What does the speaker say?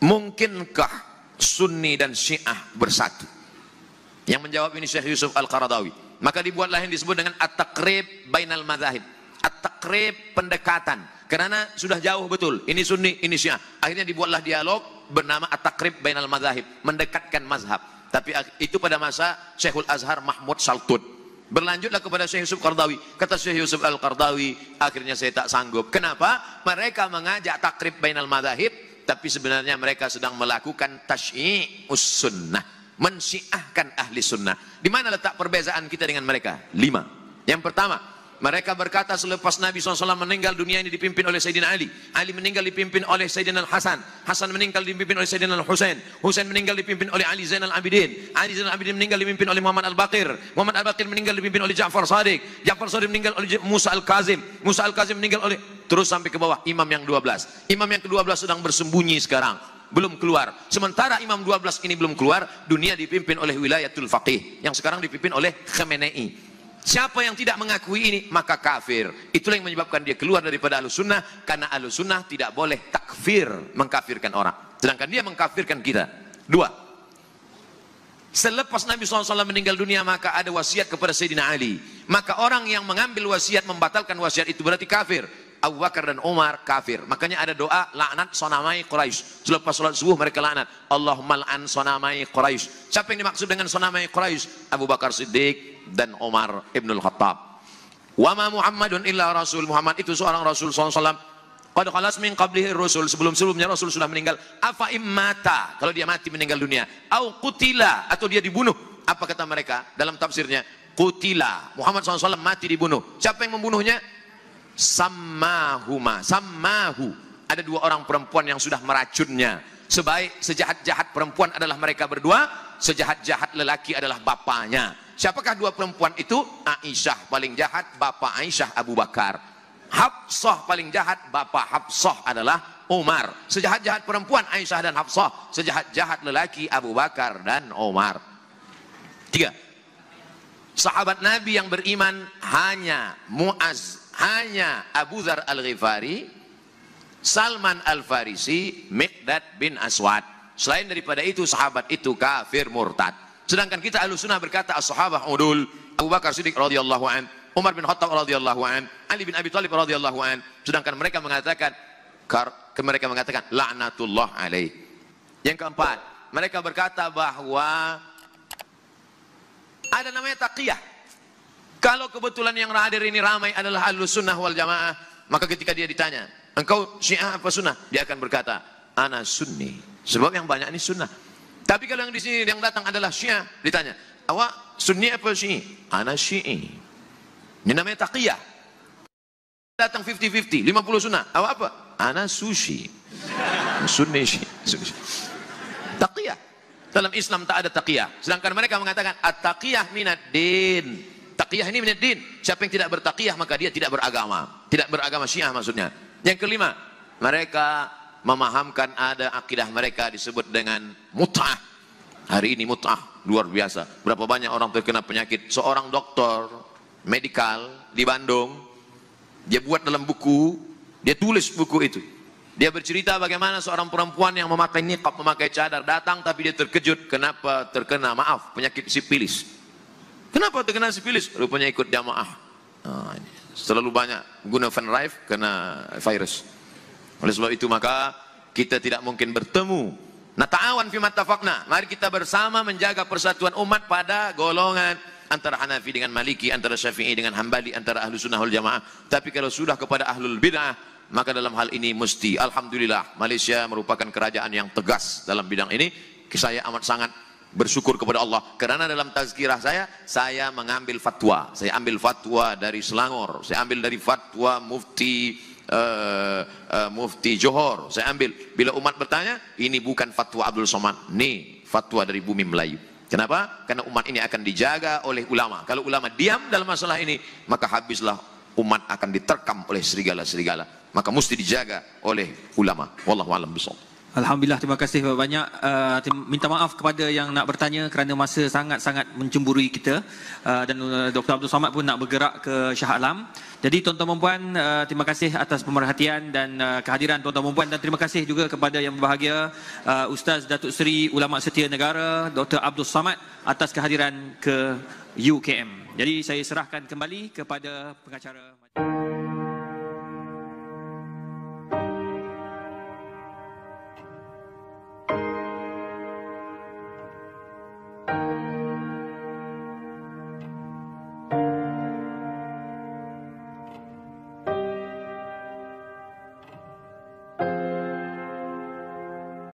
Mungkinkah Sunni dan Syiah bersatu? Yang menjawab ini Syekh Yusuf Al-Qaradawi. Maka dibuatlah yang disebut dengan at-taqrib bainal madzahib. At-taqrib pendekatan. Karena sudah jauh betul. Ini Sunni, ini Syiah. Akhirnya dibuatlah dialog bernama at-taqrib bainal madzahib. Mendekatkan mazhab. Tapi itu pada masa Syekhul Azhar Mahmud Saltut. Berlanjutlah kepada Syekh Yusuf Qardawi. Kata Syekh Yusuf Al-Qardawi, akhirnya saya tak sanggup. Kenapa? Mereka mengajak takrib bainal madhahib, tapi sebenarnya mereka sedang melakukan tasyi'us sunnah mensiahkan ahli sunnah di mana letak perbezaan kita dengan mereka lima yang pertama mereka berkata selepas Nabi SAW meninggal dunia ini dipimpin oleh Sayyidina Ali Ali meninggal dipimpin oleh Sayyidina Hasan Hasan meninggal dipimpin oleh Sayyidina Hussein. Hussein meninggal dipimpin oleh Ali Zainal Abidin Ali Zainal Abidin meninggal dipimpin oleh Muhammad Al-Baqir Muhammad Al-Baqir meninggal dipimpin oleh Ja'far Sadiq Ja'far Sadiq meninggal oleh Musa Al-Kazim Musa Al-Kazim meninggal oleh Terus sampai ke bawah imam yang 12. Imam yang ke-12 sedang bersembunyi sekarang. Belum keluar. Sementara imam 12 ini belum keluar, dunia dipimpin oleh wilayatul faqih. Yang sekarang dipimpin oleh Khamenei. Siapa yang tidak mengakui ini maka kafir. Itulah yang menyebabkan dia keluar daripada sunnah. karena sunnah tidak boleh takfir mengkafirkan orang. Sedangkan dia mengkafirkan kita. Dua. Selepas Nabi SAW meninggal dunia maka ada wasiat kepada Sayyidina Ali. Maka orang yang mengambil wasiat membatalkan wasiat itu berarti kafir. Abu Bakar dan Umar kafir. Makanya ada doa laknat sonamai Quraisy. Selepas sholat subuh mereka laknat. Allahumma an sonamai Quraisy. Siapa yang dimaksud dengan sonamai Quraisy? Abu Bakar Siddiq dan Umar Ibnul Khattab. Wa ma Muhammadun illa rasul Muhammad itu seorang rasul sallallahu Qad khalas min qablihi rasul sebelum-sebelumnya rasul sudah meninggal. Afa immata kalau dia mati meninggal dunia, au kutila atau dia dibunuh. Apa kata mereka dalam tafsirnya? Kutila Muhammad SAW mati dibunuh. Siapa yang membunuhnya? sammahuma sammahu ada dua orang perempuan yang sudah meracunnya sebaik sejahat-jahat perempuan adalah mereka berdua sejahat-jahat lelaki adalah bapaknya siapakah dua perempuan itu Aisyah paling jahat bapak Aisyah Abu Bakar Hafsah paling jahat bapak Hafsah adalah Umar sejahat-jahat perempuan Aisyah dan Hafsah sejahat-jahat lelaki Abu Bakar dan Umar tiga sahabat Nabi yang beriman hanya Muaz hanya Abu Dhar Al-Ghifari, Salman Al-Farisi, Miqdad bin Aswad. Selain daripada itu sahabat itu kafir murtad. Sedangkan kita alusunah sunnah berkata as-sahabah udul, Abu Bakar Siddiq radhiyallahu an, Umar bin Khattab radhiyallahu an, Ali bin Abi Thalib radhiyallahu an. Sedangkan mereka mengatakan mereka mengatakan la'natullah alaih. Yang keempat, mereka berkata bahwa ada namanya taqiyah. Kalau kebetulan yang hadir ini ramai adalah ahlus sunnah wal jamaah, maka ketika dia ditanya, engkau syiah apa sunnah? Dia akan berkata, ana sunni. Sebab yang banyak ini sunnah. Tapi kalau yang di sini yang datang adalah syiah, ditanya, awak sunni apa sih? Ana syi'i. Ini namanya taqiyah. Datang 50-50, 50 sunnah. Awak apa? Ana sushi. Sunni sih. Sushi. Taqiyah. Dalam Islam tak ada taqiyah. Sedangkan mereka mengatakan, at-taqiyah minad din. Taqiyah ini minat din. Siapa yang tidak bertaqiyah maka dia tidak beragama. Tidak beragama syiah maksudnya. Yang kelima, mereka memahamkan ada akidah mereka disebut dengan mut'ah. Hari ini mut'ah luar biasa. Berapa banyak orang terkena penyakit. Seorang dokter medikal di Bandung, dia buat dalam buku, dia tulis buku itu. Dia bercerita bagaimana seorang perempuan yang memakai niqab, memakai cadar datang tapi dia terkejut kenapa terkena maaf penyakit sipilis. Kenapa terkena sifilis? Rupanya ikut jamaah. selalu ah, banyak guna van life kena virus. Oleh sebab itu maka kita tidak mungkin bertemu. Nata'awan fi matafakna. Mari kita bersama menjaga persatuan umat pada golongan antara Hanafi dengan Maliki, antara Syafi'i dengan Hambali, antara Ahlu Sunnah wal Jamaah. Tapi kalau sudah kepada Ahlul Bid'ah, maka dalam hal ini mesti alhamdulillah Malaysia merupakan kerajaan yang tegas dalam bidang ini saya amat sangat bersyukur kepada Allah karena dalam tazkirah saya saya mengambil fatwa saya ambil fatwa dari Selangor saya ambil dari fatwa mufti uh, uh, mufti Johor saya ambil bila umat bertanya ini bukan fatwa Abdul Somad nih fatwa dari bumi Melayu kenapa karena umat ini akan dijaga oleh ulama kalau ulama diam dalam masalah ini maka habislah umat akan diterkam oleh serigala-serigala maka mesti dijaga oleh ulama wallahu alam bisawab Alhamdulillah terima kasih banyak. Uh, minta maaf kepada yang nak bertanya kerana masa sangat-sangat mencemburui kita uh, dan uh, Dr. Abdul Somad pun nak bergerak ke Shah Alam. Jadi tuan-tuan dan puan uh, terima kasih atas pemerhatian dan uh, kehadiran tuan-tuan dan puan dan terima kasih juga kepada yang berbahagia uh, Ustaz Datuk Seri Ulama Setia Negara Dr. Abdul Somad atas kehadiran ke UKM. Jadi saya serahkan kembali kepada pengacara majlis.